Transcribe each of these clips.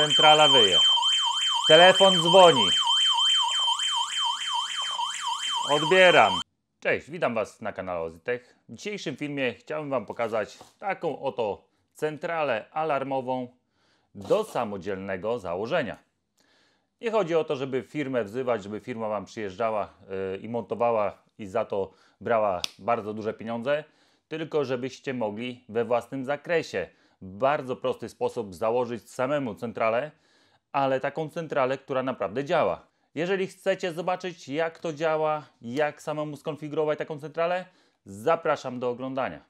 Centrala wyje. Telefon dzwoni. Odbieram. Cześć, witam Was na kanale Ozitech. W dzisiejszym filmie chciałbym Wam pokazać taką oto centralę alarmową do samodzielnego założenia. Nie chodzi o to, żeby firmę wzywać, żeby firma Wam przyjeżdżała yy, i montowała i za to brała bardzo duże pieniądze, tylko żebyście mogli we własnym zakresie bardzo prosty sposób założyć samemu centralę, ale taką centralę, która naprawdę działa. Jeżeli chcecie zobaczyć, jak to działa, jak samemu skonfigurować taką centralę, zapraszam do oglądania.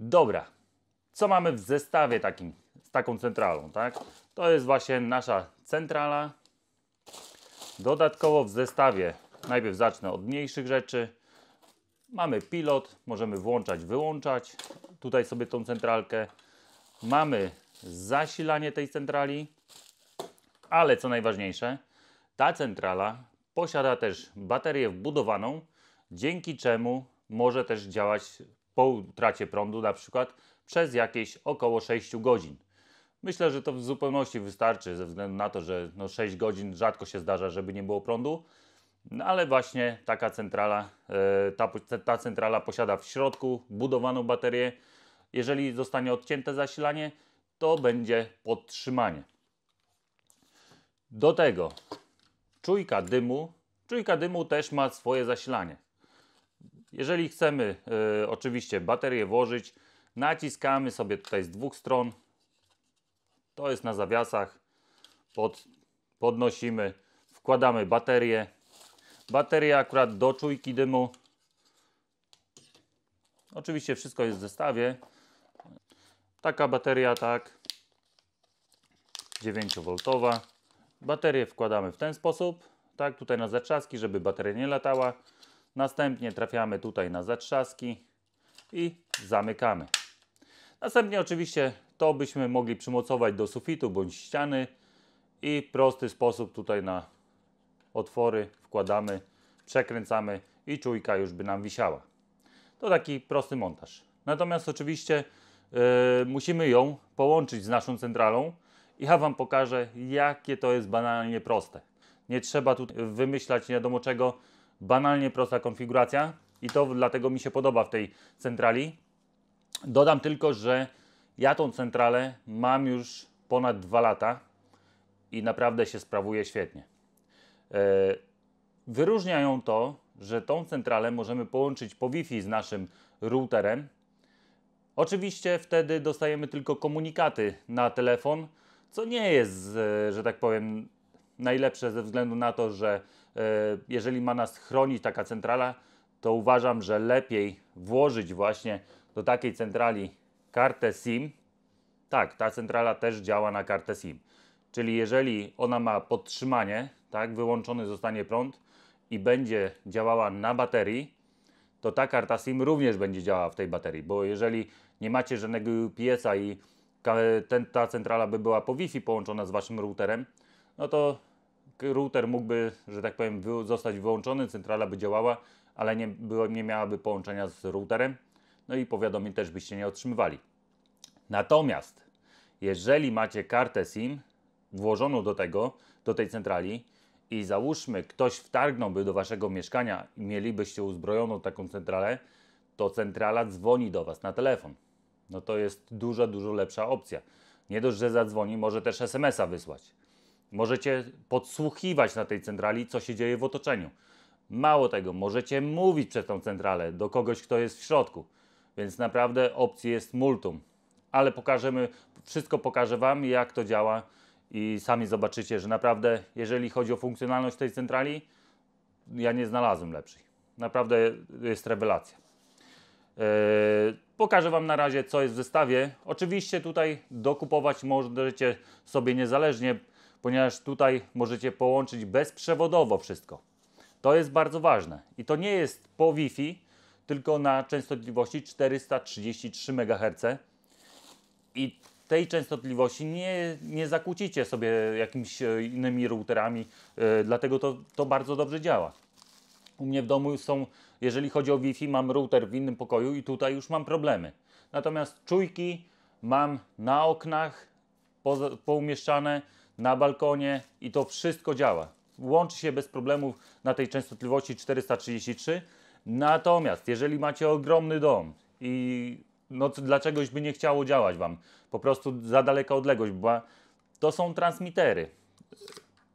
Dobra, co mamy w zestawie takim, z taką centralą, tak? To jest właśnie nasza centrala. Dodatkowo w zestawie, najpierw zacznę od mniejszych rzeczy. Mamy pilot, możemy włączać, wyłączać. Tutaj sobie tą centralkę. Mamy zasilanie tej centrali. Ale co najważniejsze, ta centrala posiada też baterię wbudowaną, dzięki czemu może też działać po utracie prądu na przykład przez jakieś około 6 godzin. Myślę, że to w zupełności wystarczy ze względu na to, że no 6 godzin rzadko się zdarza, żeby nie było prądu. No ale właśnie taka centrala, e, ta, ta centrala posiada w środku budowaną baterię. Jeżeli zostanie odcięte zasilanie, to będzie podtrzymanie. Do tego czujka dymu. Czujka dymu też ma swoje zasilanie. Jeżeli chcemy y, oczywiście baterię włożyć, naciskamy sobie tutaj z dwóch stron. To jest na zawiasach. Pod, podnosimy, wkładamy baterię. Bateria akurat do czujki dymu. Oczywiście wszystko jest w zestawie. Taka bateria, tak. 9V. Baterię wkładamy w ten sposób. Tak, tutaj na zaczaski, żeby bateria nie latała. Następnie trafiamy tutaj na zatrzaski i zamykamy. Następnie oczywiście to byśmy mogli przymocować do sufitu bądź ściany i prosty sposób tutaj na otwory wkładamy, przekręcamy i czujka już by nam wisiała. To taki prosty montaż. Natomiast oczywiście yy, musimy ją połączyć z naszą centralą. Ja Wam pokażę, jakie to jest banalnie proste. Nie trzeba tu wymyślać nie wiadomo czego, Banalnie prosta konfiguracja i to dlatego mi się podoba w tej centrali. Dodam tylko, że ja tą centralę mam już ponad dwa lata i naprawdę się sprawuje świetnie. E, Wyróżnia ją to, że tą centralę możemy połączyć po Wi-Fi z naszym routerem. Oczywiście wtedy dostajemy tylko komunikaty na telefon, co nie jest, e, że tak powiem, najlepsze ze względu na to, że E, jeżeli ma nas chronić taka centrala, to uważam, że lepiej włożyć właśnie do takiej centrali kartę SIM. Tak, ta centrala też działa na kartę SIM. Czyli jeżeli ona ma podtrzymanie, tak, wyłączony zostanie prąd i będzie działała na baterii, to ta karta SIM również będzie działała w tej baterii, bo jeżeli nie macie żadnego UPS-a i ten, ta centrala by była po Wi-Fi połączona z waszym routerem, no to router mógłby, że tak powiem, zostać wyłączony, centrala by działała, ale nie, było, nie miałaby połączenia z routerem, no i powiadomień też byście nie otrzymywali. Natomiast, jeżeli macie kartę SIM włożoną do tego, do tej centrali i załóżmy ktoś wtargnąłby do waszego mieszkania i mielibyście uzbrojoną taką centralę, to centrala dzwoni do was na telefon. No to jest dużo, dużo lepsza opcja. Nie dość, że zadzwoni, może też SMS-a wysłać. Możecie podsłuchiwać na tej centrali, co się dzieje w otoczeniu. Mało tego, możecie mówić przez tą centralę do kogoś, kto jest w środku. Więc naprawdę opcji jest multum. Ale pokażemy, wszystko pokażę Wam, jak to działa i sami zobaczycie, że naprawdę, jeżeli chodzi o funkcjonalność tej centrali, ja nie znalazłem lepszej. Naprawdę jest rewelacja. Yy, pokażę Wam na razie, co jest w zestawie. Oczywiście tutaj dokupować możecie sobie niezależnie ponieważ tutaj możecie połączyć bezprzewodowo wszystko. To jest bardzo ważne i to nie jest po Wi-Fi, tylko na częstotliwości 433 MHz. I tej częstotliwości nie, nie zakłócicie sobie jakimiś e, innymi routerami, yy, dlatego to, to bardzo dobrze działa. U mnie w domu są, jeżeli chodzi o Wi-Fi, mam router w innym pokoju i tutaj już mam problemy. Natomiast czujki mam na oknach po poumieszczane, na balkonie i to wszystko działa. Łączy się bez problemów na tej częstotliwości 433. Natomiast jeżeli macie ogromny dom i no, dlaczegoś by nie chciało działać Wam, po prostu za daleka odległość, bo to są transmitery.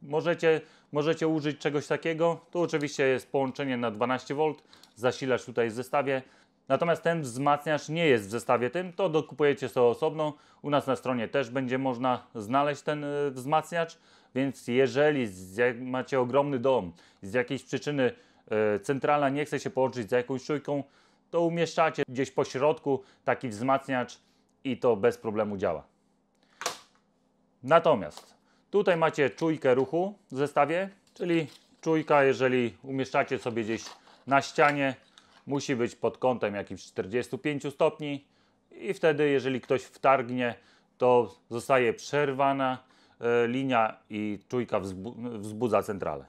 Możecie, możecie użyć czegoś takiego. Tu oczywiście jest połączenie na 12V, zasilacz tutaj w zestawie. Natomiast ten wzmacniacz nie jest w zestawie tym, to dokupujecie sobie osobno. U nas na stronie też będzie można znaleźć ten e, wzmacniacz, więc jeżeli macie ogromny dom, z jakiejś przyczyny e, centrala nie chce się połączyć z jakąś czujką, to umieszczacie gdzieś po środku taki wzmacniacz i to bez problemu działa. Natomiast tutaj macie czujkę ruchu w zestawie, czyli czujka, jeżeli umieszczacie sobie gdzieś na ścianie, musi być pod kątem jakimś 45 stopni i wtedy, jeżeli ktoś wtargnie, to zostaje przerwana e, linia i czujka wzbudza centralę.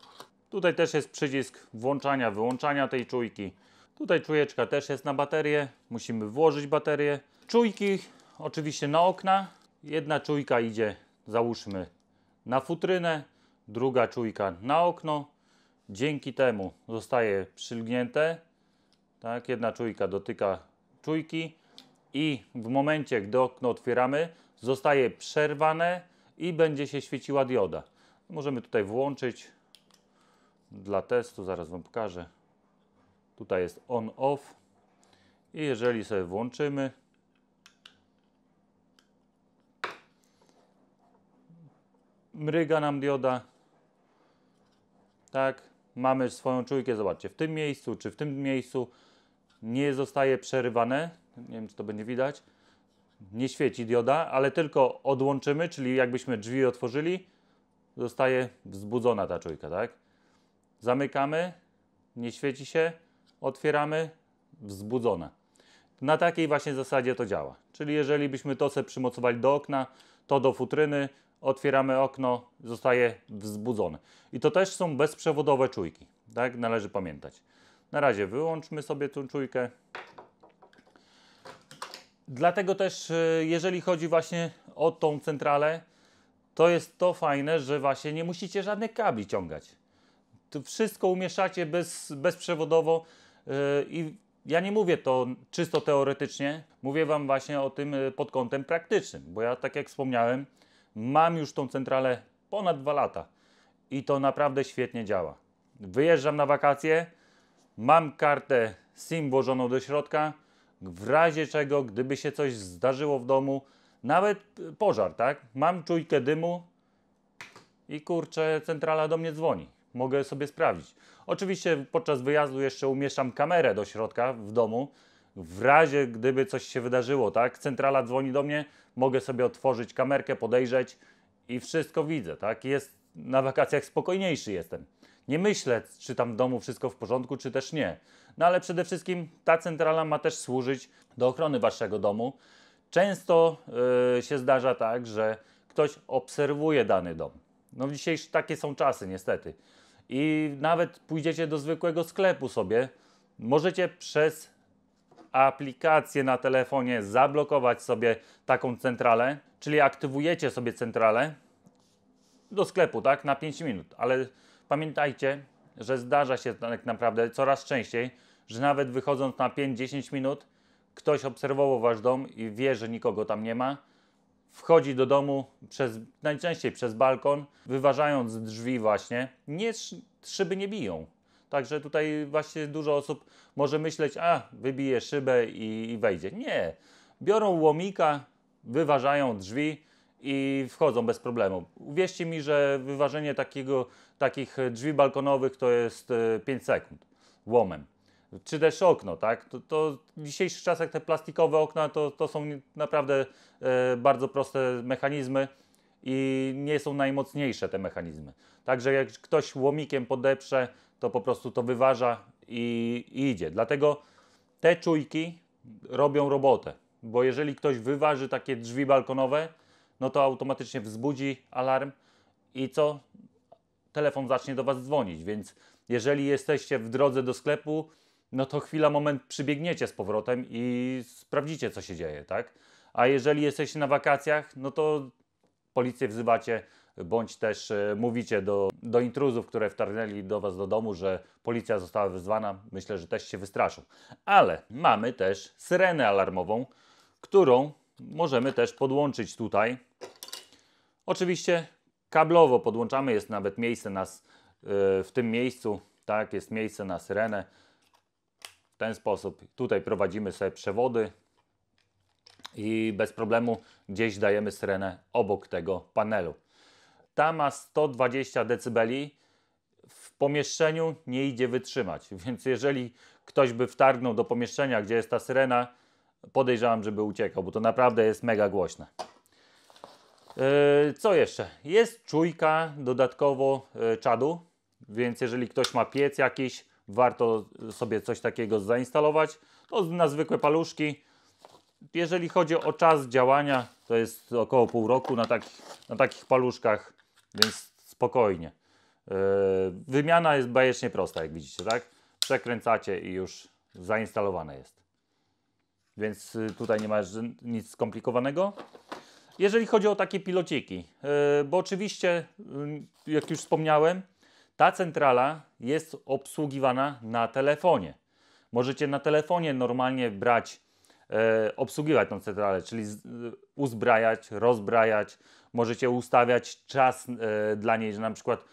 Tutaj też jest przycisk włączania, wyłączania tej czujki. Tutaj czujeczka też jest na baterię, musimy włożyć baterię. Czujki oczywiście na okna. Jedna czujka idzie, załóżmy, na futrynę, druga czujka na okno. Dzięki temu zostaje przylgnięte tak? Jedna czujka dotyka czujki i w momencie, gdy okno otwieramy, zostaje przerwane i będzie się świeciła dioda. Możemy tutaj włączyć dla testu, zaraz Wam pokażę. Tutaj jest on-off i jeżeli sobie włączymy, mryga nam dioda, tak, mamy swoją czujkę, zobaczcie, w tym miejscu czy w tym miejscu, nie zostaje przerywane, nie wiem czy to będzie widać, nie świeci dioda, ale tylko odłączymy, czyli jakbyśmy drzwi otworzyli, zostaje wzbudzona ta czujka, tak? Zamykamy, nie świeci się, otwieramy, wzbudzona. Na takiej właśnie zasadzie to działa. Czyli jeżeli byśmy to sobie przymocowali do okna, to do futryny, otwieramy okno, zostaje wzbudzone. I to też są bezprzewodowe czujki, tak? Należy pamiętać. Na razie wyłączmy sobie tą czujkę. Dlatego też, e, jeżeli chodzi właśnie o tą centralę, to jest to fajne, że właśnie nie musicie żadnych kabli ciągać. To wszystko umieszacie bez, bezprzewodowo e, i ja nie mówię to czysto teoretycznie, mówię Wam właśnie o tym e, pod kątem praktycznym, bo ja tak jak wspomniałem, mam już tą centralę ponad dwa lata i to naprawdę świetnie działa. Wyjeżdżam na wakacje, Mam kartę SIM włożoną do środka, w razie czego, gdyby się coś zdarzyło w domu, nawet pożar, tak? Mam czujkę dymu i kurczę, centrala do mnie dzwoni. Mogę sobie sprawdzić. Oczywiście podczas wyjazdu jeszcze umieszczam kamerę do środka w domu. W razie, gdyby coś się wydarzyło, tak? Centrala dzwoni do mnie, mogę sobie otworzyć kamerkę, podejrzeć i wszystko widzę, tak? Jest, na wakacjach spokojniejszy jestem nie myślę, czy tam w domu wszystko w porządku, czy też nie. No ale przede wszystkim ta centrala ma też służyć do ochrony waszego domu. Często yy, się zdarza tak, że ktoś obserwuje dany dom. No w dzisiejszych takie są czasy niestety. I nawet pójdziecie do zwykłego sklepu sobie, możecie przez aplikację na telefonie zablokować sobie taką centralę, czyli aktywujecie sobie centralę do sklepu, tak, na 5 minut, ale Pamiętajcie, że zdarza się tak naprawdę coraz częściej, że nawet wychodząc na 5-10 minut, ktoś obserwował wasz dom i wie, że nikogo tam nie ma. Wchodzi do domu przez, najczęściej przez balkon, wyważając drzwi właśnie. Nie, szyby nie biją. Także tutaj właśnie dużo osób może myśleć, a wybije szybę i, i wejdzie. Nie. Biorą łomika, wyważają drzwi, i wchodzą bez problemu. Uwierzcie mi, że wyważenie takiego, takich drzwi balkonowych to jest 5 e, sekund łomem. Czy też okno, tak? To, to w dzisiejszych czasach te plastikowe okna to, to są naprawdę e, bardzo proste mechanizmy i nie są najmocniejsze te mechanizmy. Także jak ktoś łomikiem podeprze, to po prostu to wyważa i, i idzie. Dlatego te czujki robią robotę, bo jeżeli ktoś wyważy takie drzwi balkonowe, no to automatycznie wzbudzi alarm i co? Telefon zacznie do Was dzwonić, więc jeżeli jesteście w drodze do sklepu, no to chwila, moment przybiegniecie z powrotem i sprawdzicie, co się dzieje, tak? A jeżeli jesteście na wakacjach, no to policję wzywacie, bądź też e, mówicie do, do intruzów, które wtargnęli do Was do domu, że policja została wezwana. Myślę, że też się wystraszą. Ale mamy też syrenę alarmową, którą możemy też podłączyć tutaj Oczywiście kablowo podłączamy, jest nawet miejsce nas e, w tym miejscu, tak, jest miejsce na syrenę. W ten sposób tutaj prowadzimy sobie przewody i bez problemu gdzieś dajemy syrenę obok tego panelu. Ta ma 120 dB, w pomieszczeniu nie idzie wytrzymać, więc jeżeli ktoś by wtargnął do pomieszczenia, gdzie jest ta syrena, podejrzewam, żeby uciekał, bo to naprawdę jest mega głośne. E, co jeszcze? Jest czujka dodatkowo e, czadu, więc jeżeli ktoś ma piec jakiś, warto sobie coś takiego zainstalować. To na zwykłe paluszki. Jeżeli chodzi o czas działania, to jest około pół roku na, tak, na takich paluszkach, więc spokojnie. E, wymiana jest bajecznie prosta, jak widzicie, tak? Przekręcacie i już zainstalowane jest. Więc y, tutaj nie ma nic skomplikowanego. Jeżeli chodzi o takie pilociki, e, bo oczywiście, mm, jak już wspomniałem, ta centrala jest obsługiwana na telefonie. Możecie na telefonie normalnie brać, e, obsługiwać tą centralę, czyli e, uzbrajać, rozbrajać. Możecie ustawiać czas dla niej, że na przykład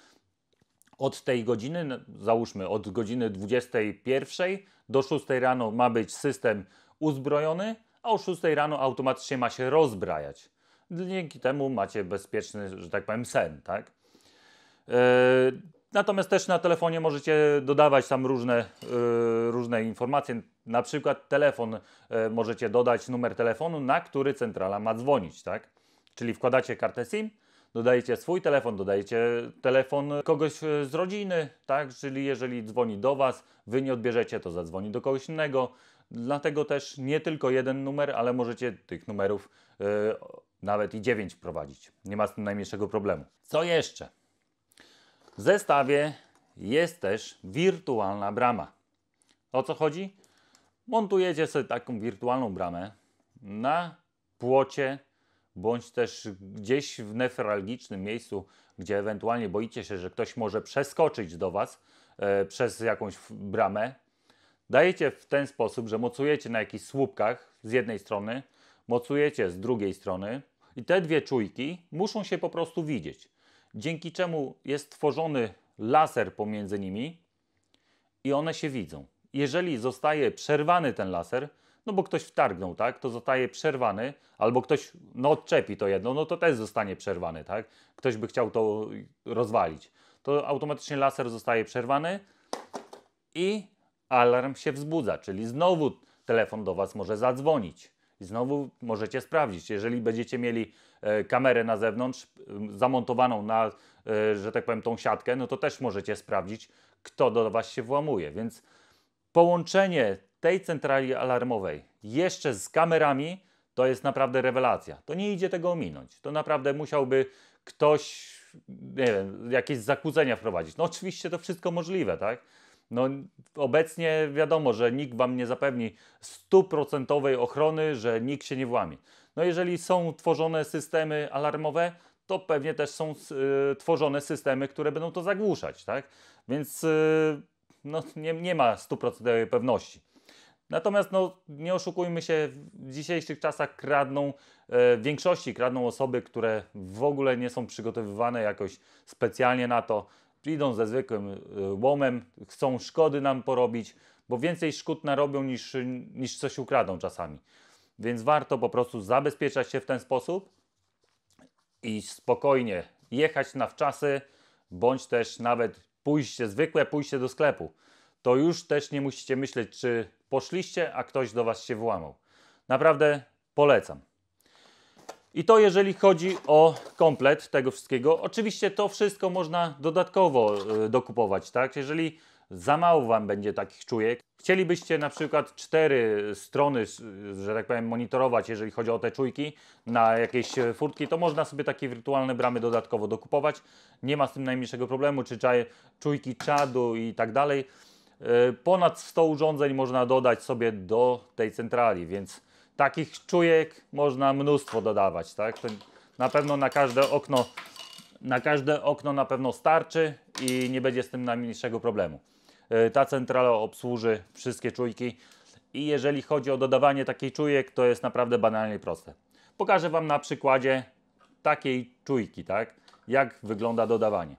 od tej godziny, no, załóżmy od godziny 21 do 6 rano ma być system uzbrojony, a o 6 rano automatycznie ma się rozbrajać. Dzięki temu macie bezpieczny, że tak powiem, sen, tak? E, natomiast też na telefonie możecie dodawać tam różne, e, różne informacje, na przykład telefon e, możecie dodać numer telefonu, na który centrala ma dzwonić, tak? Czyli wkładacie kartę SIM, dodajecie swój telefon, dodajecie telefon kogoś z rodziny, tak? Czyli jeżeli dzwoni do Was, Wy nie odbierzecie, to zadzwoni do kogoś innego. Dlatego też nie tylko jeden numer, ale możecie tych numerów nawet i 9 wprowadzić. Nie ma z tym najmniejszego problemu. Co jeszcze? W zestawie jest też wirtualna brama. O co chodzi? Montujecie sobie taką wirtualną bramę na płocie bądź też gdzieś w nefralgicznym miejscu, gdzie ewentualnie boicie się, że ktoś może przeskoczyć do Was e, przez jakąś bramę. Dajecie w ten sposób, że mocujecie na jakichś słupkach z jednej strony, mocujecie z drugiej strony, i te dwie czujki muszą się po prostu widzieć, dzięki czemu jest tworzony laser pomiędzy nimi i one się widzą. Jeżeli zostaje przerwany ten laser, no bo ktoś wtargnął, tak, to zostaje przerwany, albo ktoś no, odczepi to jedno, no to też zostanie przerwany, tak, ktoś by chciał to rozwalić, to automatycznie laser zostaje przerwany i alarm się wzbudza, czyli znowu telefon do Was może zadzwonić. I znowu możecie sprawdzić, jeżeli będziecie mieli e, kamerę na zewnątrz e, zamontowaną na, e, że tak powiem, tą siatkę, no to też możecie sprawdzić, kto do Was się włamuje. Więc połączenie tej centrali alarmowej jeszcze z kamerami to jest naprawdę rewelacja. To nie idzie tego ominąć. To naprawdę musiałby ktoś, nie wiem, jakieś zakłócenia wprowadzić. No oczywiście to wszystko możliwe, tak? No, obecnie wiadomo, że nikt Wam nie zapewni stuprocentowej ochrony, że nikt się nie włamie. No, jeżeli są tworzone systemy alarmowe, to pewnie też są y, tworzone systemy, które będą to zagłuszać, tak? Więc y, no, nie, nie ma stuprocentowej pewności. Natomiast no, nie oszukujmy się, w dzisiejszych czasach kradną, e, w większości kradną osoby, które w ogóle nie są przygotowywane jakoś specjalnie na to idą ze zwykłym e, łomem, chcą szkody nam porobić, bo więcej szkód narobią niż, niż coś ukradą czasami. Więc warto po prostu zabezpieczać się w ten sposób i spokojnie jechać na wczasy, bądź też nawet pójście, zwykłe pójście do sklepu. To już też nie musicie myśleć, czy poszliście, a ktoś do Was się włamał. Naprawdę polecam. I to jeżeli chodzi o komplet tego wszystkiego. Oczywiście to wszystko można dodatkowo y, dokupować, tak? Jeżeli za mało Wam będzie takich czujek. Chcielibyście na przykład cztery strony, że tak powiem, monitorować, jeżeli chodzi o te czujki na jakieś e, furtki, to można sobie takie wirtualne bramy dodatkowo dokupować. Nie ma z tym najmniejszego problemu, czy czujki czadu i tak dalej. E, ponad 100 urządzeń można dodać sobie do tej centrali, więc Takich czujek można mnóstwo dodawać, tak? To na pewno na każde okno, na każde okno na pewno starczy i nie będzie z tym najmniejszego problemu. E, ta centrala obsłuży wszystkie czujki i jeżeli chodzi o dodawanie takiej czujek, to jest naprawdę banalnie proste. Pokażę Wam na przykładzie takiej czujki, tak? Jak wygląda dodawanie.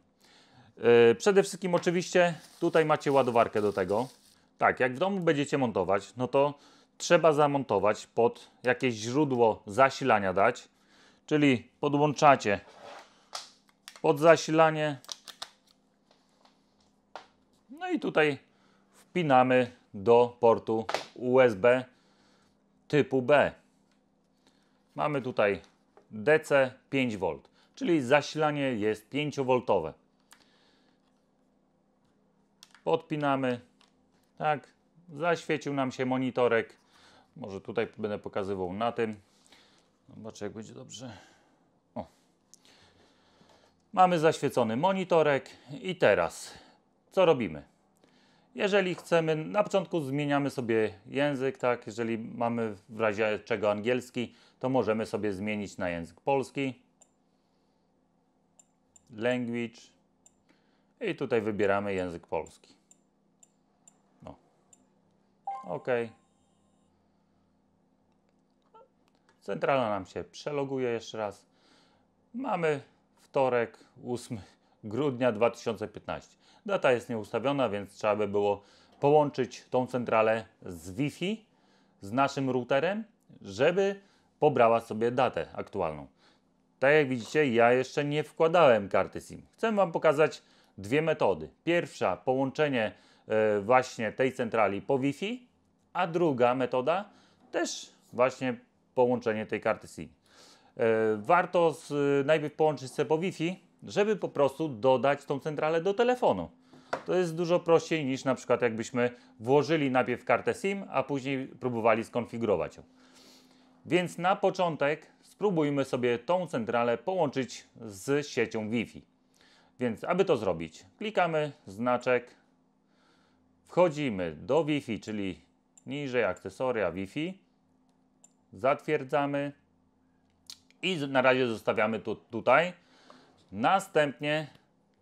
E, przede wszystkim oczywiście tutaj macie ładowarkę do tego. Tak, jak w domu będziecie montować, no to trzeba zamontować pod jakieś źródło zasilania dać, czyli podłączacie pod zasilanie. No i tutaj wpinamy do portu USB typu B. Mamy tutaj DC 5V, czyli zasilanie jest 5V. Podpinamy, tak, zaświecił nam się monitorek może tutaj będę pokazywał na tym. Zobaczę, jak będzie dobrze. O. Mamy zaświecony monitorek i teraz co robimy? Jeżeli chcemy, na początku zmieniamy sobie język, tak? Jeżeli mamy w razie czego angielski, to możemy sobie zmienić na język polski. Language. I tutaj wybieramy język polski. No. OK. Centrala nam się przeloguje jeszcze raz. Mamy wtorek, 8 grudnia 2015. Data jest nieustawiona, więc trzeba by było połączyć tą centralę z Wi-Fi, z naszym routerem, żeby pobrała sobie datę aktualną. Tak jak widzicie, ja jeszcze nie wkładałem karty SIM. Chcę Wam pokazać dwie metody. Pierwsza, połączenie e, właśnie tej centrali po Wi-Fi, a druga metoda, też właśnie połączenie tej karty SIM. E, warto z, najpierw połączyć się po Wi-Fi, żeby po prostu dodać tą centralę do telefonu. To jest dużo prościej niż na przykład jakbyśmy włożyli najpierw kartę SIM, a później próbowali skonfigurować ją. Więc na początek spróbujmy sobie tą centralę połączyć z siecią Wi-Fi. Więc aby to zrobić, klikamy znaczek, wchodzimy do Wi-Fi, czyli niżej akcesoria Wi-Fi, Zatwierdzamy. I na razie zostawiamy tu, tutaj. Następnie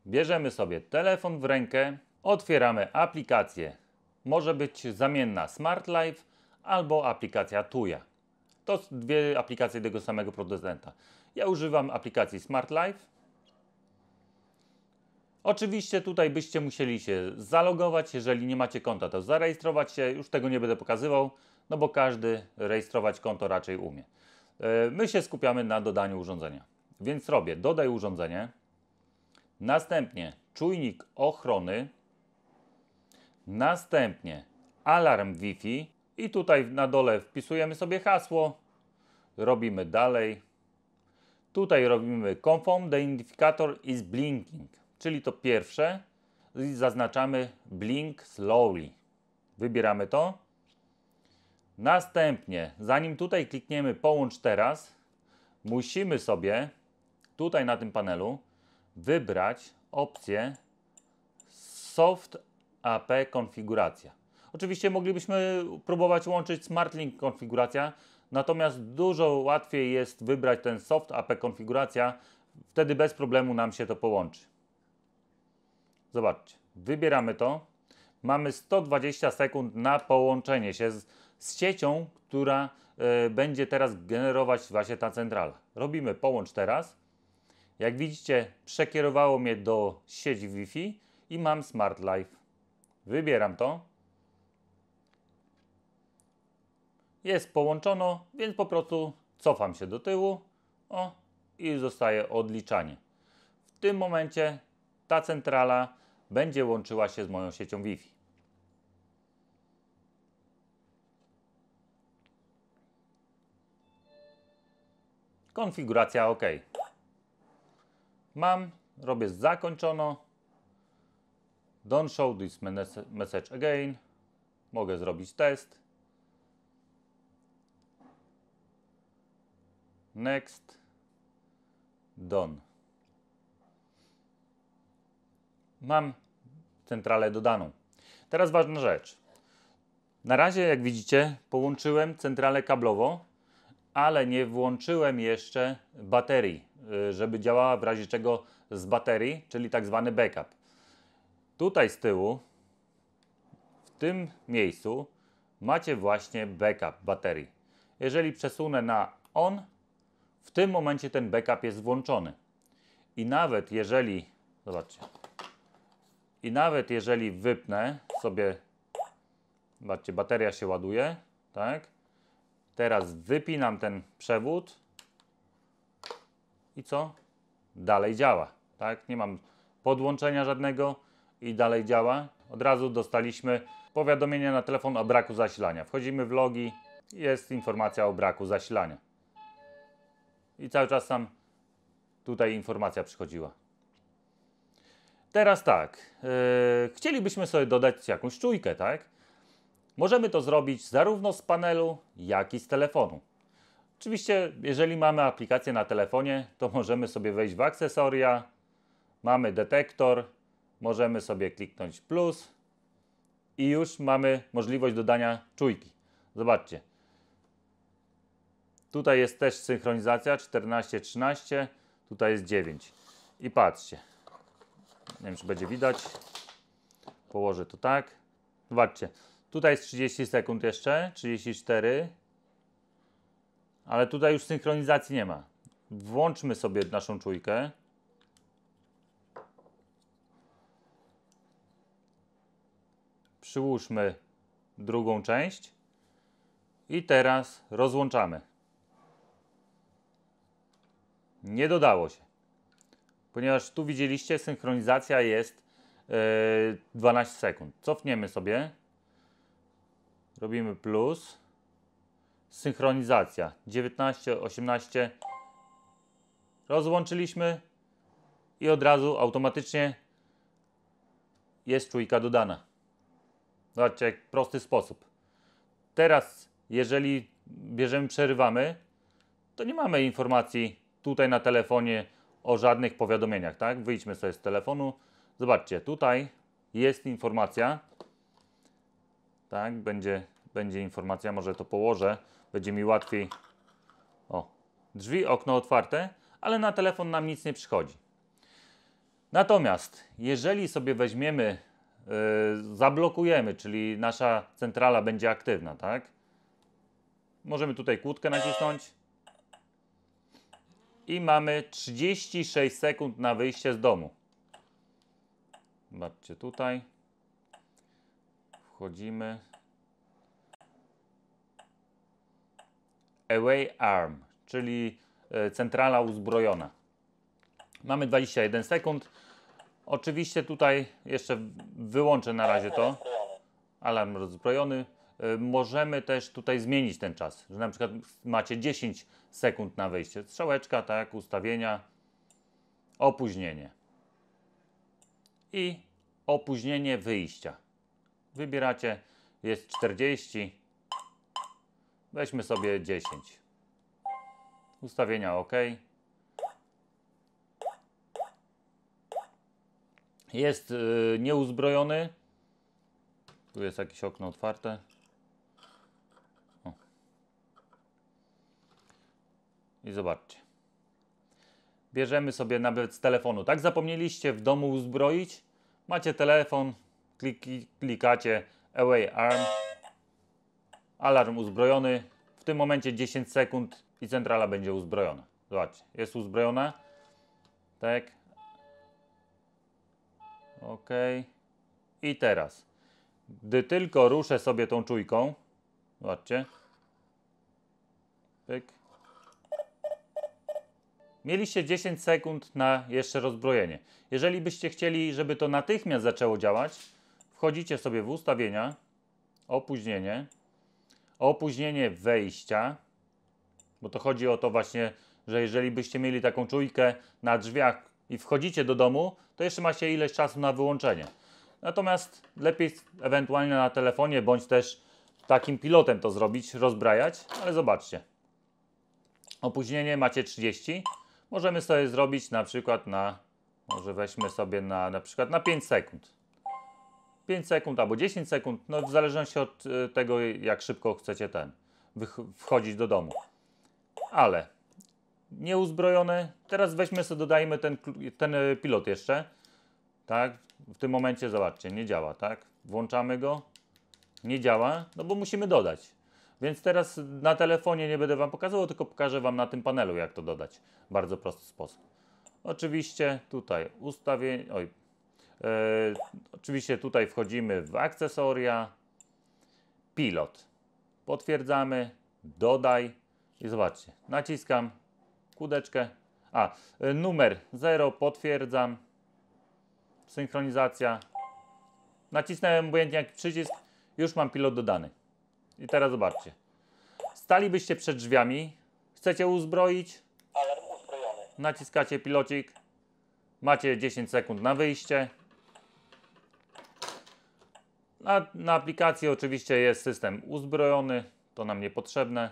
bierzemy sobie telefon w rękę, otwieramy aplikację. Może być zamienna Smart Life albo aplikacja Tuya. To dwie aplikacje tego samego producenta. Ja używam aplikacji Smart Life. Oczywiście tutaj byście musieli się zalogować, jeżeli nie macie konta, to zarejestrować się, już tego nie będę pokazywał no bo każdy rejestrować konto raczej umie. E, my się skupiamy na dodaniu urządzenia. Więc robię dodaj urządzenie, następnie czujnik ochrony, następnie alarm Wi-Fi i tutaj na dole wpisujemy sobie hasło, robimy dalej. Tutaj robimy confirm the identificator is blinking, czyli to pierwsze i zaznaczamy blink slowly. Wybieramy to. Następnie, zanim tutaj klikniemy połącz teraz, musimy sobie tutaj na tym panelu wybrać opcję Soft AP konfiguracja. Oczywiście moglibyśmy próbować łączyć SmartLink konfiguracja, natomiast dużo łatwiej jest wybrać ten Soft AP konfiguracja, wtedy bez problemu nam się to połączy. Zobaczcie, wybieramy to. Mamy 120 sekund na połączenie się z z siecią, która e, będzie teraz generować właśnie ta centrala. Robimy połącz teraz. Jak widzicie, przekierowało mnie do sieci Wi-Fi i mam Smart Life. Wybieram to. Jest połączono, więc po prostu cofam się do tyłu o, i zostaje odliczanie. W tym momencie ta centrala będzie łączyła się z moją siecią Wi-Fi. Konfiguracja OK. Mam, robię zakończono. Don't show this message again. Mogę zrobić test. Next. Done. Mam centralę dodaną. Teraz ważna rzecz. Na razie, jak widzicie, połączyłem centralę kablowo ale nie włączyłem jeszcze baterii, y, żeby działała w razie czego z baterii, czyli tak zwany backup. Tutaj z tyłu, w tym miejscu, macie właśnie backup baterii. Jeżeli przesunę na on, w tym momencie ten backup jest włączony. I nawet jeżeli, zobaczcie, i nawet jeżeli wypnę sobie, zobaczcie, bateria się ładuje, tak? Teraz wypinam ten przewód i co? Dalej działa, tak? Nie mam podłączenia żadnego i dalej działa. Od razu dostaliśmy powiadomienie na telefon o braku zasilania. Wchodzimy w logi, jest informacja o braku zasilania. I cały czas tam tutaj informacja przychodziła. Teraz tak, yy, chcielibyśmy sobie dodać jakąś czujkę, tak? Możemy to zrobić zarówno z panelu, jak i z telefonu. Oczywiście, jeżeli mamy aplikację na telefonie, to możemy sobie wejść w akcesoria, mamy detektor, możemy sobie kliknąć plus i już mamy możliwość dodania czujki. Zobaczcie. Tutaj jest też synchronizacja 14-13, tutaj jest 9. I patrzcie. Nie wiem, czy będzie widać. Położę to tak. Zobaczcie. Tutaj jest 30 sekund jeszcze, 34. Ale tutaj już synchronizacji nie ma. Włączmy sobie naszą czujkę. Przyłóżmy drugą część. I teraz rozłączamy. Nie dodało się. Ponieważ tu widzieliście, synchronizacja jest 12 e, sekund. Cofniemy sobie. Robimy plus. Synchronizacja. 19, 18. Rozłączyliśmy i od razu automatycznie jest czujka dodana. Zobaczcie, jak prosty sposób. Teraz, jeżeli bierzemy, przerywamy, to nie mamy informacji tutaj na telefonie o żadnych powiadomieniach, tak? Wyjdźmy sobie z telefonu. Zobaczcie, tutaj jest informacja, tak, będzie, będzie informacja, może to położę, będzie mi łatwiej. O, drzwi, okno otwarte, ale na telefon nam nic nie przychodzi. Natomiast jeżeli sobie weźmiemy, yy, zablokujemy, czyli nasza centrala będzie aktywna, tak? Możemy tutaj kłódkę nacisnąć i mamy 36 sekund na wyjście z domu. Zobaczcie tutaj wchodzimy. Away Arm, czyli e, centrala uzbrojona. Mamy 21 sekund. Oczywiście tutaj jeszcze wyłączę na razie to. Alarm rozbrojony. E, możemy też tutaj zmienić ten czas, że na przykład macie 10 sekund na wejście. Strzałeczka, tak, ustawienia, opóźnienie i opóźnienie wyjścia. Wybieracie, jest 40. Weźmy sobie 10. Ustawienia OK. Jest yy, nieuzbrojony. Tu jest jakieś okno otwarte. O. I zobaczcie. Bierzemy sobie nawet z telefonu. Tak zapomnieliście w domu uzbroić? Macie telefon, kliki, klikacie Away Arm. Alarm uzbrojony. W tym momencie 10 sekund i centrala będzie uzbrojona. Zobaczcie, jest uzbrojona. Tak. Ok. I teraz, gdy tylko ruszę sobie tą czujką, zobaczcie. Pyk. Mieliście 10 sekund na jeszcze rozbrojenie. Jeżeli byście chcieli, żeby to natychmiast zaczęło działać, wchodzicie sobie w ustawienia, opóźnienie, opóźnienie wejścia, bo to chodzi o to właśnie, że jeżeli byście mieli taką czujkę na drzwiach i wchodzicie do domu, to jeszcze macie ileś czasu na wyłączenie. Natomiast lepiej ewentualnie na telefonie, bądź też takim pilotem to zrobić, rozbrajać, ale zobaczcie. Opóźnienie macie 30. Możemy sobie zrobić na przykład na, może weźmy sobie na, na przykład na 5 sekund. 5 sekund albo 10 sekund, no w zależności od y, tego, jak szybko chcecie ten wchodzić do domu. Ale nieuzbrojony, teraz weźmy sobie, dodajmy ten, ten y, pilot jeszcze, tak? W tym momencie, zobaczcie, nie działa, tak? Włączamy go, nie działa, no bo musimy dodać. Więc teraz na telefonie nie będę Wam pokazywał, tylko pokażę Wam na tym panelu, jak to dodać. Bardzo prosty sposób. Oczywiście tutaj ustawienie, oj, E, oczywiście tutaj wchodzimy w akcesoria, pilot. Potwierdzamy, dodaj i zobaczcie, naciskam kudeczkę. A, e, numer 0, potwierdzam, synchronizacja. Nacisnąłem obojętnie jak przycisk, już mam pilot dodany. I teraz zobaczcie. Stalibyście przed drzwiami, chcecie uzbroić. Alarm uzbrojony. Naciskacie pilocik, macie 10 sekund na wyjście. Na, na aplikacji oczywiście jest system uzbrojony, to nam niepotrzebne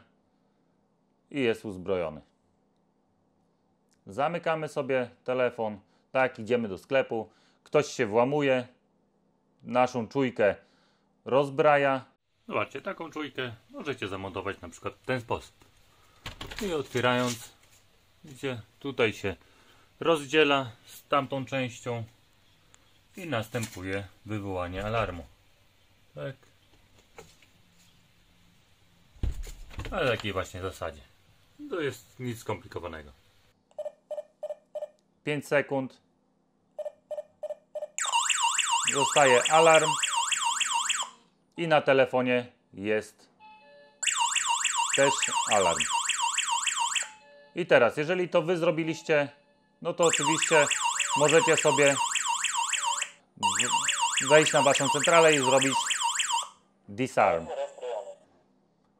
i jest uzbrojony. Zamykamy sobie telefon, tak, idziemy do sklepu, ktoś się włamuje, naszą czujkę rozbraja. Zobaczcie, taką czujkę możecie zamontować na przykład w ten sposób. I otwierając, widzicie, tutaj się rozdziela z tamtą częścią i następuje wywołanie alarmu. Tak. Ale takiej właśnie zasadzie. To jest nic skomplikowanego. 5 sekund. Zostaje alarm. I na telefonie jest też alarm. I teraz, jeżeli to Wy zrobiliście, no to oczywiście możecie sobie wejść na Waszą centralę i zrobić Disarm.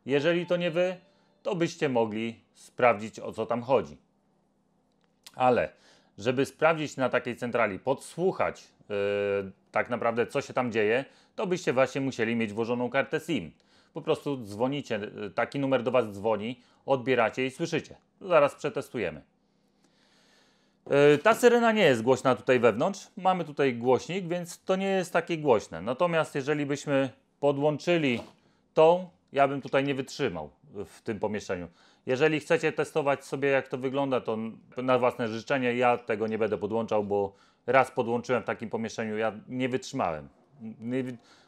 Jeżeli to nie wy, to byście mogli sprawdzić o co tam chodzi. Ale żeby sprawdzić na takiej centrali, podsłuchać yy, tak naprawdę co się tam dzieje, to byście właśnie musieli mieć włożoną kartę SIM. Po prostu dzwonicie, yy, taki numer do Was dzwoni, odbieracie i słyszycie. Zaraz przetestujemy. Yy, ta syrena nie jest głośna tutaj wewnątrz. Mamy tutaj głośnik, więc to nie jest takie głośne. Natomiast jeżeli byśmy podłączyli tą, ja bym tutaj nie wytrzymał w tym pomieszczeniu. Jeżeli chcecie testować sobie, jak to wygląda, to na własne życzenie ja tego nie będę podłączał, bo raz podłączyłem w takim pomieszczeniu, ja nie wytrzymałem. Nie,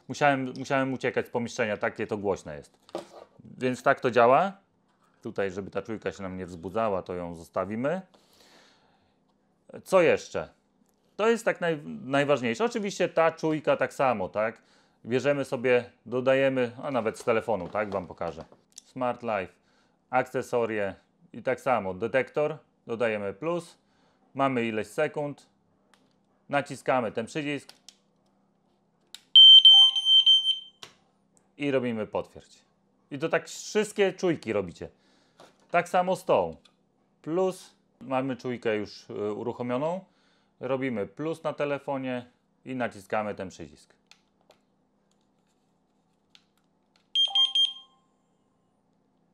musiałem, musiałem uciekać z pomieszczenia, takie to głośne jest. Więc tak to działa. Tutaj, żeby ta czujka się nam nie wzbudzała, to ją zostawimy. Co jeszcze? To jest tak naj, najważniejsze. Oczywiście ta czujka tak samo, tak? Bierzemy sobie, dodajemy, a nawet z telefonu, tak Wam pokażę. Smart Life, akcesorie i tak samo detektor, dodajemy plus, mamy ileś sekund, naciskamy ten przycisk i robimy potwierdź. I to tak wszystkie czujki robicie. Tak samo z tą. Plus, mamy czujkę już e, uruchomioną, robimy plus na telefonie i naciskamy ten przycisk.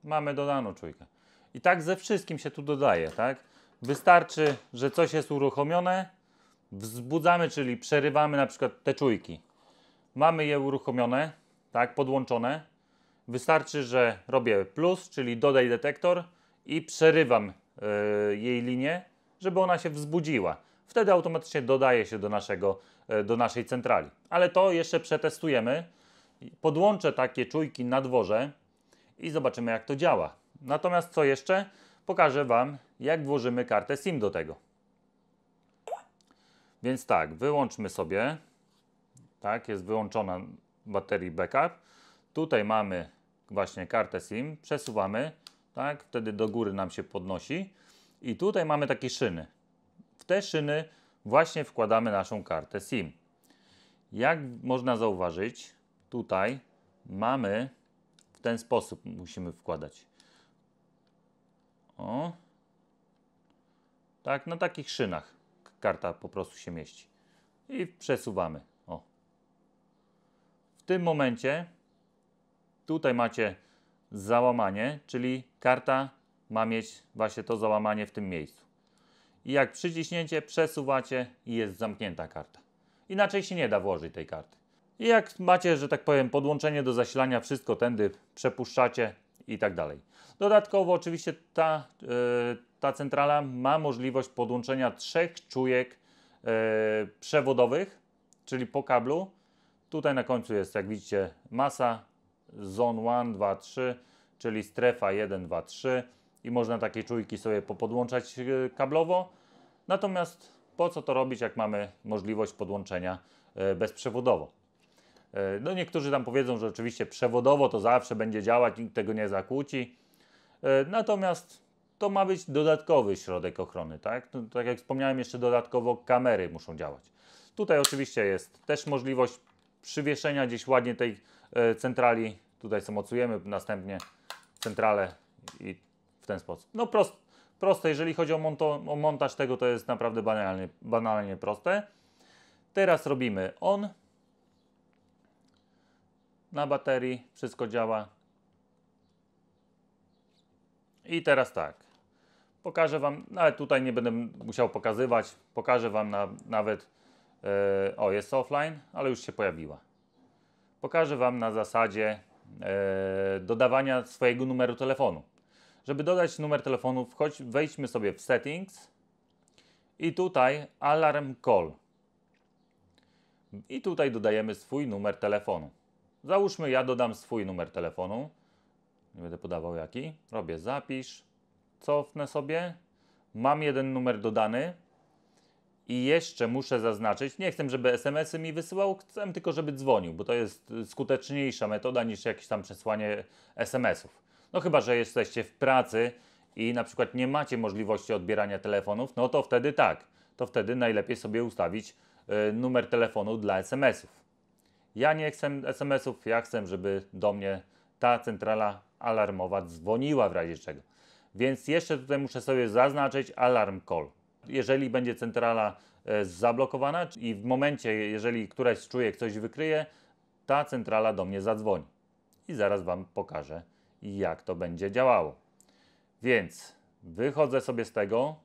mamy dodaną czujkę. I tak ze wszystkim się tu dodaje, tak? Wystarczy, że coś jest uruchomione, wzbudzamy, czyli przerywamy na przykład te czujki. Mamy je uruchomione, tak, podłączone. Wystarczy, że robię plus, czyli dodaj detektor i przerywam yy, jej linię, żeby ona się wzbudziła. Wtedy automatycznie dodaje się do, naszego, yy, do naszej centrali. Ale to jeszcze przetestujemy. Podłączę takie czujki na dworze, i zobaczymy jak to działa. Natomiast co jeszcze? Pokażę Wam jak włożymy kartę SIM do tego. Więc tak, wyłączmy sobie. Tak, jest wyłączona baterii backup. Tutaj mamy właśnie kartę SIM, przesuwamy, tak, wtedy do góry nam się podnosi. I tutaj mamy takie szyny. W te szyny właśnie wkładamy naszą kartę SIM. Jak można zauważyć, tutaj mamy ten sposób musimy wkładać. O. Tak, na takich szynach karta po prostu się mieści. I przesuwamy. O. W tym momencie tutaj macie załamanie, czyli karta ma mieć właśnie to załamanie w tym miejscu. I jak przyciśnięcie, przesuwacie i jest zamknięta karta. Inaczej się nie da włożyć tej karty. I jak macie, że tak powiem, podłączenie do zasilania, wszystko tędy przepuszczacie i tak dalej. Dodatkowo oczywiście ta, yy, ta centrala ma możliwość podłączenia trzech czujek yy, przewodowych, czyli po kablu. Tutaj na końcu jest, jak widzicie, masa zone 1, 2, 3, czyli strefa 1, 2, 3 i można takie czujki sobie popodłączać e, kablowo. Natomiast po co to robić, jak mamy możliwość podłączenia bezprzewodowo? E, no niektórzy tam powiedzą, że oczywiście przewodowo to zawsze będzie działać, nikt tego nie zakłóci. E, natomiast to ma być dodatkowy środek ochrony, tak? No, tak jak wspomniałem, jeszcze dodatkowo kamery muszą działać. Tutaj oczywiście jest też możliwość przywieszenia gdzieś ładnie tej e, centrali. Tutaj samocujemy następnie centralę i w ten sposób. No prost, proste, jeżeli chodzi o, monto, o montaż tego, to jest naprawdę banalnie, banalnie proste. Teraz robimy on na baterii, wszystko działa. I teraz tak, pokażę Wam, nawet no tutaj nie będę musiał pokazywać, pokażę Wam na, nawet, yy, o jest offline, ale już się pojawiła. Pokażę Wam na zasadzie yy, dodawania swojego numeru telefonu. Żeby dodać numer telefonu, wchodź, wejdźmy sobie w settings i tutaj alarm call. I tutaj dodajemy swój numer telefonu. Załóżmy, ja dodam swój numer telefonu. Nie będę podawał jaki. Robię zapisz, cofnę sobie. Mam jeden numer dodany i jeszcze muszę zaznaczyć, nie chcę, żeby SMS-y mi wysyłał, chcę tylko, żeby dzwonił, bo to jest y, skuteczniejsza metoda niż jakieś tam przesłanie SMS-ów. No chyba, że jesteście w pracy i na przykład nie macie możliwości odbierania telefonów, no to wtedy tak. To wtedy najlepiej sobie ustawić y, numer telefonu dla SMS-ów. Ja nie chcę SMS-ów, ja chcę, żeby do mnie ta centrala alarmowa dzwoniła w razie czego. Więc jeszcze tutaj muszę sobie zaznaczyć alarm call. Jeżeli będzie centrala e, zablokowana i w momencie, jeżeli któraś czuje, ktoś wykryje, ta centrala do mnie zadzwoni. I zaraz Wam pokażę, jak to będzie działało. Więc wychodzę sobie z tego,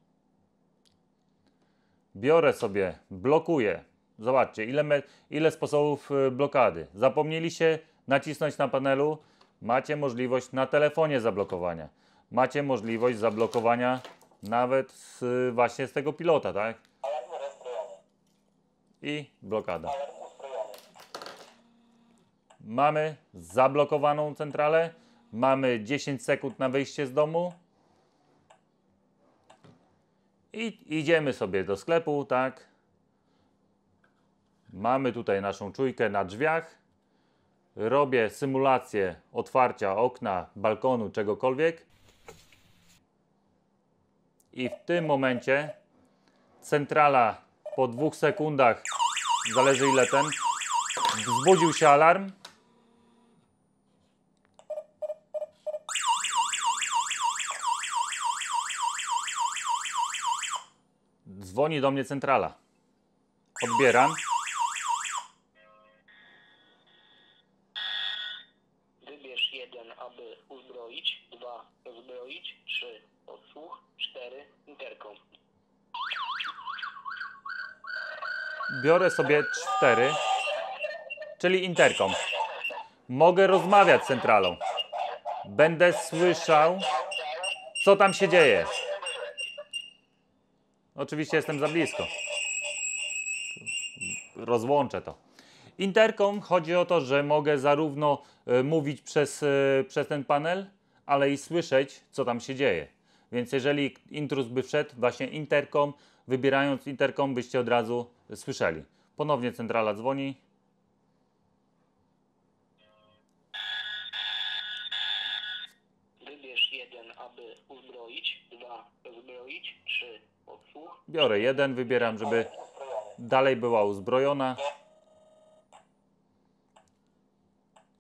biorę sobie, blokuję Zobaczcie, ile, me, ile sposobów y, blokady. Zapomnieliście nacisnąć na panelu, macie możliwość na telefonie zablokowania. Macie możliwość zablokowania nawet z, właśnie z tego pilota, tak? I blokada. Mamy zablokowaną centralę. Mamy 10 sekund na wyjście z domu. I idziemy sobie do sklepu, tak? Mamy tutaj naszą czujkę na drzwiach. Robię symulację otwarcia okna, balkonu, czegokolwiek. I w tym momencie centrala po dwóch sekundach, zależy ile ten, wzbudził się alarm. Dzwoni do mnie centrala. Odbieram. 4 Biorę sobie 4, czyli interkom. Mogę rozmawiać z centralą. Będę słyszał, co tam się dzieje. Oczywiście jestem za blisko. Rozłączę to. Interkom chodzi o to, że mogę zarówno y, mówić przez, y, przez ten panel, ale i słyszeć, co tam się dzieje. Więc jeżeli intruz by wszedł, właśnie interkom, wybierając interkom byście od razu słyszeli. Ponownie centrala dzwoni. Wybierz jeden, aby uzbroić, dwa trzy Biorę jeden, wybieram, żeby dalej była uzbrojona.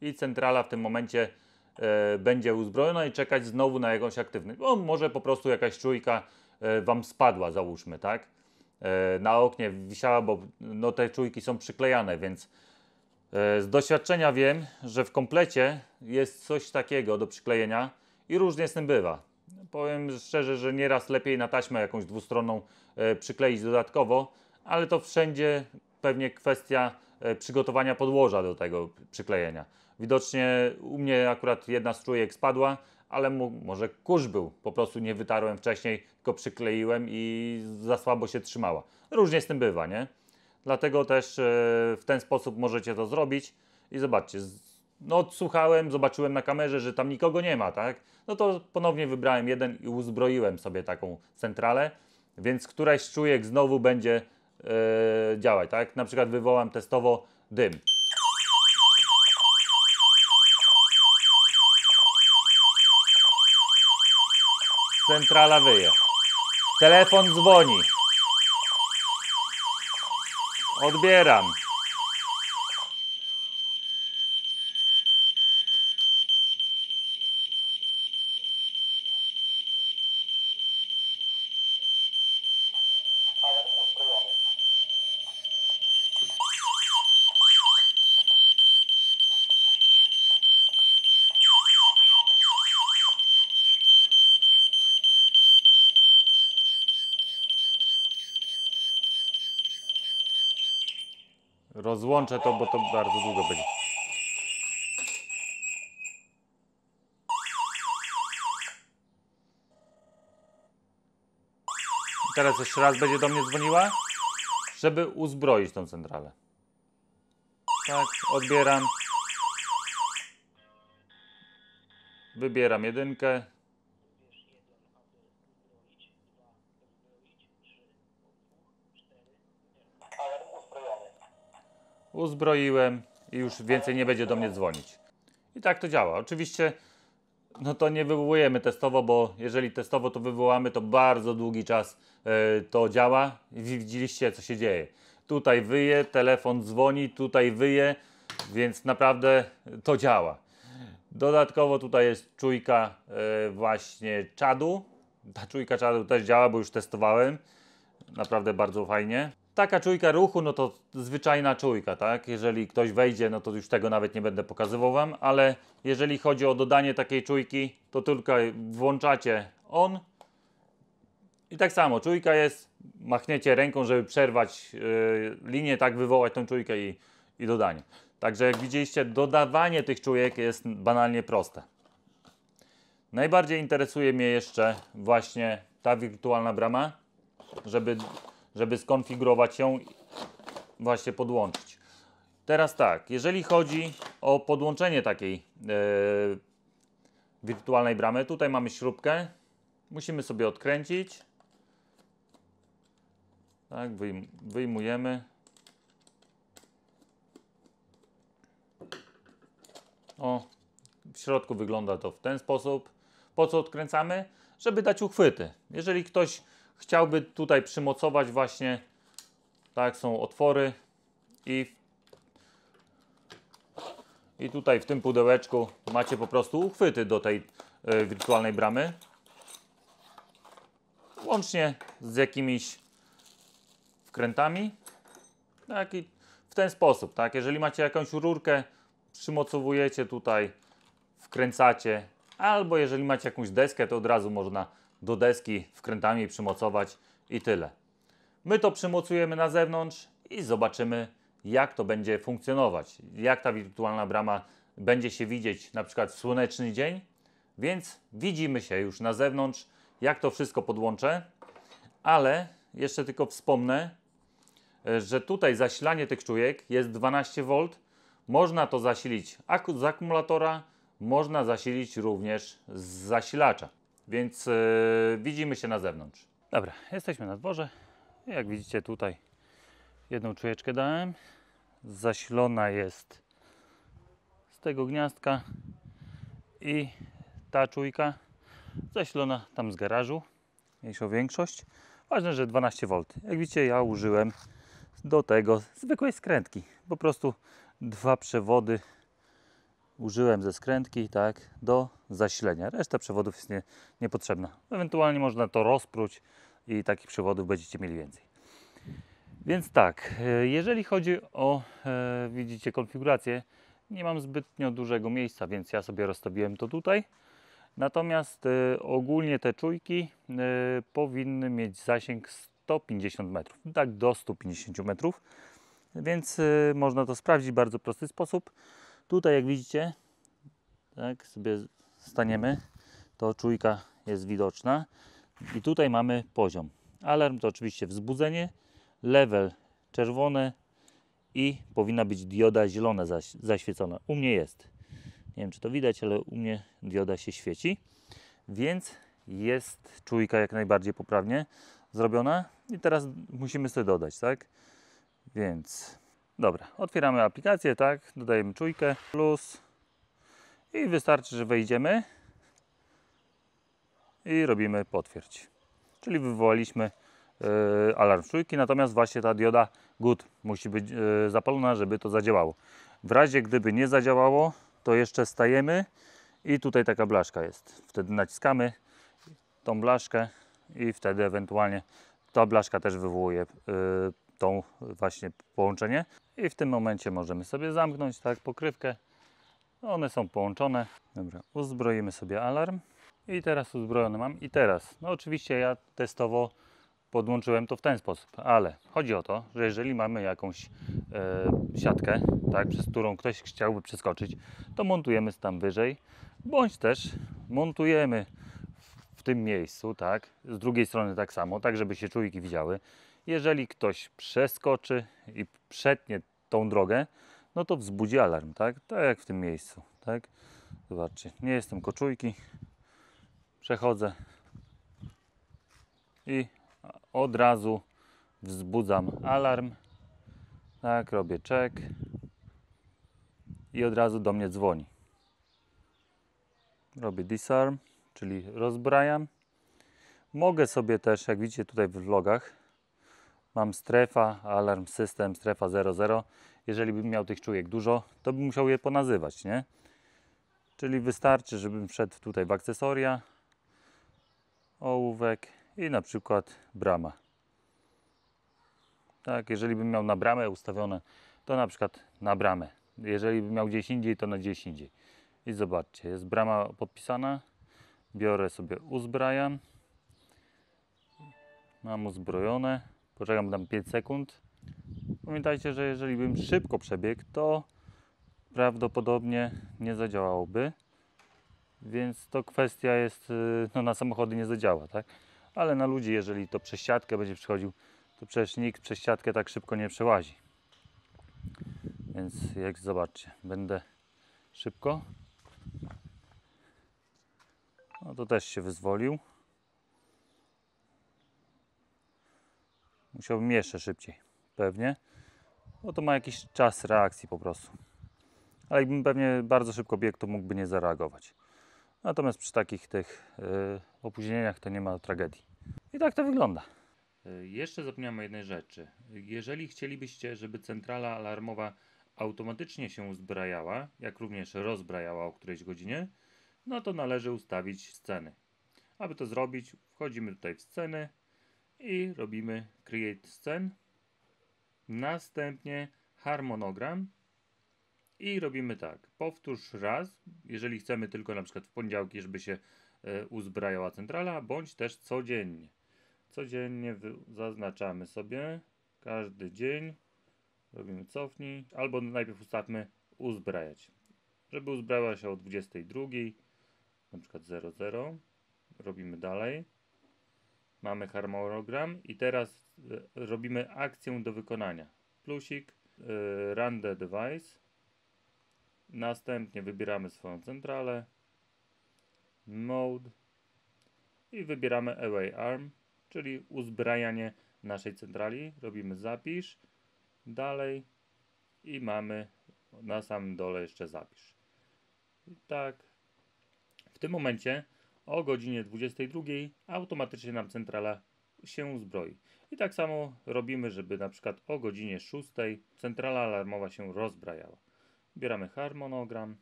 I centrala w tym momencie E, będzie uzbrojona i czekać znowu na jakąś aktywność. Bo może po prostu jakaś czujka e, Wam spadła, załóżmy, tak? E, na oknie wisiała, bo no, te czujki są przyklejane, więc z doświadczenia wiem, że w komplecie jest coś takiego do przyklejenia i różnie z tym bywa. Powiem szczerze, że nieraz lepiej na taśmę jakąś dwustronną przykleić dodatkowo, ale to wszędzie pewnie kwestia przygotowania podłoża do tego przyklejenia. Widocznie u mnie akurat jedna z czujek spadła, ale mu, może kurz był. Po prostu nie wytarłem wcześniej, tylko przykleiłem i za słabo się trzymała. Różnie z tym bywa, nie? Dlatego też e, w ten sposób możecie to zrobić. I zobaczcie, no odsłuchałem, zobaczyłem na kamerze, że tam nikogo nie ma, tak? No to ponownie wybrałem jeden i uzbroiłem sobie taką centralę, więc któraś z czujek znowu będzie yy, działać, tak? Na przykład wywołam testowo dym. Centrala wyje. Telefon dzwoni. Odbieram. złączę to, bo to bardzo długo będzie. Teraz jeszcze raz będzie do mnie dzwoniła, żeby uzbroić tą centralę. Tak, odbieram. Wybieram jedynkę, uzbroiłem i już więcej nie będzie do mnie dzwonić. I tak to działa. Oczywiście no to nie wywołujemy testowo, bo jeżeli testowo to wywołamy, to bardzo długi czas yy, to działa i widzieliście co się dzieje. Tutaj wyje, telefon dzwoni, tutaj wyje, więc naprawdę to działa. Dodatkowo tutaj jest czujka yy, właśnie czadu. Ta czujka czadu też działa, bo już testowałem. Naprawdę bardzo fajnie. Taka czujka ruchu, no to zwyczajna czujka, tak? Jeżeli ktoś wejdzie, no to już tego nawet nie będę pokazywał Wam, ale jeżeli chodzi o dodanie takiej czujki, to tylko włączacie on i tak samo, czujka jest, machniecie ręką, żeby przerwać yy, linię, tak wywołać tą czujkę i, i dodanie. Także jak widzieliście, dodawanie tych czujek jest banalnie proste. Najbardziej interesuje mnie jeszcze właśnie ta wirtualna brama, żeby żeby skonfigurować ją, właśnie podłączyć. Teraz tak, jeżeli chodzi o podłączenie takiej e, wirtualnej bramy, tutaj mamy śrubkę, musimy sobie odkręcić. Tak, wyjm wyjmujemy. O, w środku wygląda to w ten sposób. Po co odkręcamy? Żeby dać uchwyty. Jeżeli ktoś Chciałby tutaj przymocować właśnie, tak są otwory i, i tutaj w tym pudełeczku macie po prostu uchwyty do tej y, wirtualnej bramy. Łącznie z jakimiś wkrętami. Tak i w ten sposób, tak? Jeżeli macie jakąś rurkę, przymocowujecie tutaj, wkręcacie, albo jeżeli macie jakąś deskę, to od razu można do deski wkrętami przymocować i tyle. My to przymocujemy na zewnątrz i zobaczymy jak to będzie funkcjonować, jak ta wirtualna brama będzie się widzieć na przykład w słoneczny dzień, więc widzimy się już na zewnątrz, jak to wszystko podłączę, ale jeszcze tylko wspomnę, e, że tutaj zasilanie tych czujek jest 12V, można to zasilić z akumulatora, można zasilić również z zasilacza. Więc yy, widzimy się na zewnątrz. Dobra, jesteśmy na dworze. Jak widzicie tutaj jedną czujeczkę dałem. Zasilona jest z tego gniazdka i ta czujka zasilona tam z garażu. Mniejszą większość. Ważne, że 12V. Jak widzicie ja użyłem do tego zwykłej skrętki. Po prostu dwa przewody użyłem ze skrętki tak, do zasilenia. Reszta przewodów jest nie, niepotrzebna. Ewentualnie można to rozpróć i takich przewodów będziecie mieli więcej. Więc tak, e, jeżeli chodzi o, e, widzicie, konfigurację, nie mam zbytnio dużego miejsca, więc ja sobie rozstawiłem to tutaj. Natomiast e, ogólnie te czujki e, powinny mieć zasięg 150 metrów, tak do 150 metrów, więc e, można to sprawdzić w bardzo prosty sposób. Tutaj jak widzicie, tak sobie staniemy, to czujka jest widoczna. I tutaj mamy poziom. Alarm to oczywiście wzbudzenie, level czerwone i powinna być dioda zielona zaświecona. U mnie jest. Nie wiem, czy to widać, ale u mnie dioda się świeci. Więc jest czujka jak najbardziej poprawnie zrobiona. I teraz musimy sobie dodać, tak? Więc Dobra, otwieramy aplikację, tak, dodajemy czujkę, plus i wystarczy, że wejdziemy i robimy potwierdź. Czyli wywołaliśmy e, alarm czujki, natomiast właśnie ta dioda good musi być e, zapalona, żeby to zadziałało. W razie gdyby nie zadziałało, to jeszcze stajemy i tutaj taka blaszka jest. Wtedy naciskamy tą blaszkę i wtedy ewentualnie ta blaszka też wywołuje e, tą właśnie połączenie. I w tym momencie możemy sobie zamknąć tak pokrywkę. One są połączone. Dobra, uzbroimy sobie alarm. I teraz uzbrojony mam. I teraz, no oczywiście ja testowo podłączyłem to w ten sposób, ale chodzi o to, że jeżeli mamy jakąś e, siatkę, tak, przez którą ktoś chciałby przeskoczyć, to montujemy tam wyżej, bądź też montujemy w, w tym miejscu, tak, z drugiej strony tak samo, tak żeby się czujki widziały. Jeżeli ktoś przeskoczy i przetnie tą drogę, no to wzbudzi alarm, tak? Tak jak w tym miejscu, tak? Zobaczcie, nie jestem koczujki, przechodzę i od razu wzbudzam alarm, tak, robię czek i od razu do mnie dzwoni. Robię disarm, czyli rozbrajam. Mogę sobie też, jak widzicie tutaj w vlogach, mam strefa, alarm system, strefa 00. Jeżeli bym miał tych czujek dużo, to bym musiał je ponazywać, nie? Czyli wystarczy, żebym wszedł tutaj w akcesoria, ołówek i na przykład brama. Tak, jeżeli bym miał na bramę ustawione, to na przykład na bramę. Jeżeli bym miał gdzieś indziej, to na gdzieś indziej. I zobaczcie, jest brama podpisana. Biorę sobie, uzbrajam. Mam uzbrojone. Poczekam tam 5 sekund. Pamiętajcie, że jeżeli bym szybko przebiegł, to prawdopodobnie nie zadziałałoby. Więc to kwestia jest, y, no na samochody nie zadziała, tak? Ale na ludzi, jeżeli to przez siatkę będzie przychodził, to przecież nikt przez siatkę tak szybko nie przełazi. Więc jak zobaczcie, będę szybko. No to też się wyzwolił. Musiałbym jeszcze szybciej, pewnie, bo no to ma jakiś czas reakcji po prostu. Ale jakbym pewnie bardzo szybko biegł, to mógłby nie zareagować. Natomiast przy takich tych y, opóźnieniach to nie ma tragedii. I tak to wygląda. Y, jeszcze zapomniałem o jednej rzeczy. Jeżeli chcielibyście, żeby centrala alarmowa automatycznie się uzbrajała, jak również rozbrajała o którejś godzinie, no to należy ustawić sceny. Aby to zrobić, wchodzimy tutaj w sceny, i robimy create scen. Następnie harmonogram i robimy tak. Powtórz raz, jeżeli chcemy tylko na przykład w poniedziałki, żeby się e, uzbrajała centrala, bądź też codziennie. Codziennie zaznaczamy sobie każdy dzień. Robimy cofnij, albo najpierw ustawmy uzbrajać. Żeby uzbrajała się o 22, na przykład 00. Robimy dalej. Mamy harmonogram i teraz e, robimy akcję do wykonania. Plusik, random e, run the device. Następnie wybieramy swoją centralę, mode i wybieramy away arm, czyli uzbrajanie naszej centrali. Robimy zapisz, dalej i mamy na samym dole jeszcze zapisz. I tak, w tym momencie o godzinie 22 automatycznie nam centrala się uzbroi. I tak samo robimy, żeby na przykład o godzinie 6 centrala alarmowa się rozbrajała. Bieramy harmonogram,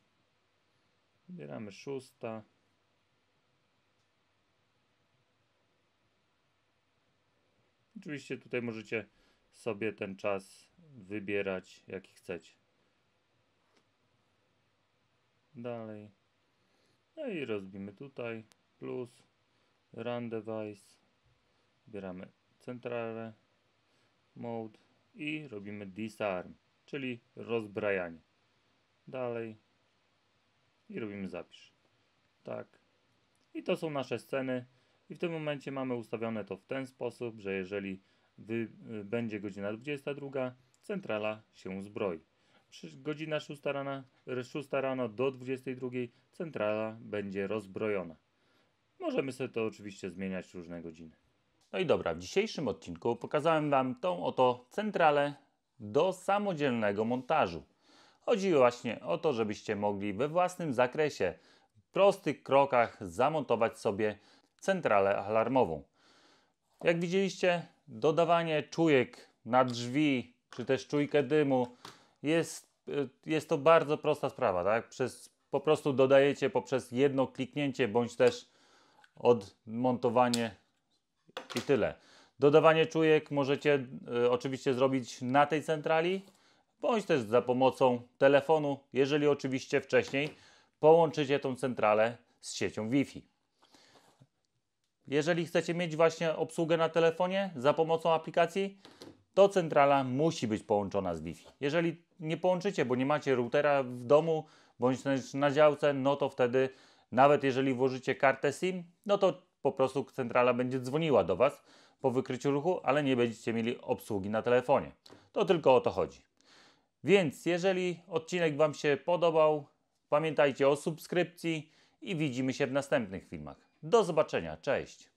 bieramy 6. Oczywiście tutaj możecie sobie ten czas wybierać jaki chcecie. Dalej. No i rozbimy tutaj, plus, run device, wybieramy centralę, mode i robimy disarm, czyli rozbrajanie. Dalej i robimy zapisz. Tak. I to są nasze sceny. I w tym momencie mamy ustawione to w ten sposób, że jeżeli wy, y, będzie godzina 22, centrala się zbroi godzina 6 rano, 6 rano do 22 centrala będzie rozbrojona. Możemy sobie to oczywiście zmieniać różne godziny. No i dobra, w dzisiejszym odcinku pokazałem Wam tą oto centralę do samodzielnego montażu. Chodzi właśnie o to, żebyście mogli we własnym zakresie, w prostych krokach zamontować sobie centralę alarmową. Jak widzieliście, dodawanie czujek na drzwi, czy też czujkę dymu jest Y, jest to bardzo prosta sprawa, tak? Przez, po prostu dodajecie poprzez jedno kliknięcie bądź też odmontowanie i tyle. Dodawanie czujek możecie y, oczywiście zrobić na tej centrali, bądź też za pomocą telefonu, jeżeli oczywiście wcześniej połączycie tą centralę z siecią Wi-Fi. Jeżeli chcecie mieć właśnie obsługę na telefonie za pomocą aplikacji, to centrala musi być połączona z Wi-Fi. Jeżeli nie połączycie, bo nie macie routera w domu bądź też na działce, no to wtedy nawet jeżeli włożycie kartę SIM, no to po prostu centrala będzie dzwoniła do Was po wykryciu ruchu, ale nie będziecie mieli obsługi na telefonie. To tylko o to chodzi. Więc jeżeli odcinek Wam się podobał, pamiętajcie o subskrypcji i widzimy się w następnych filmach. Do zobaczenia, cześć!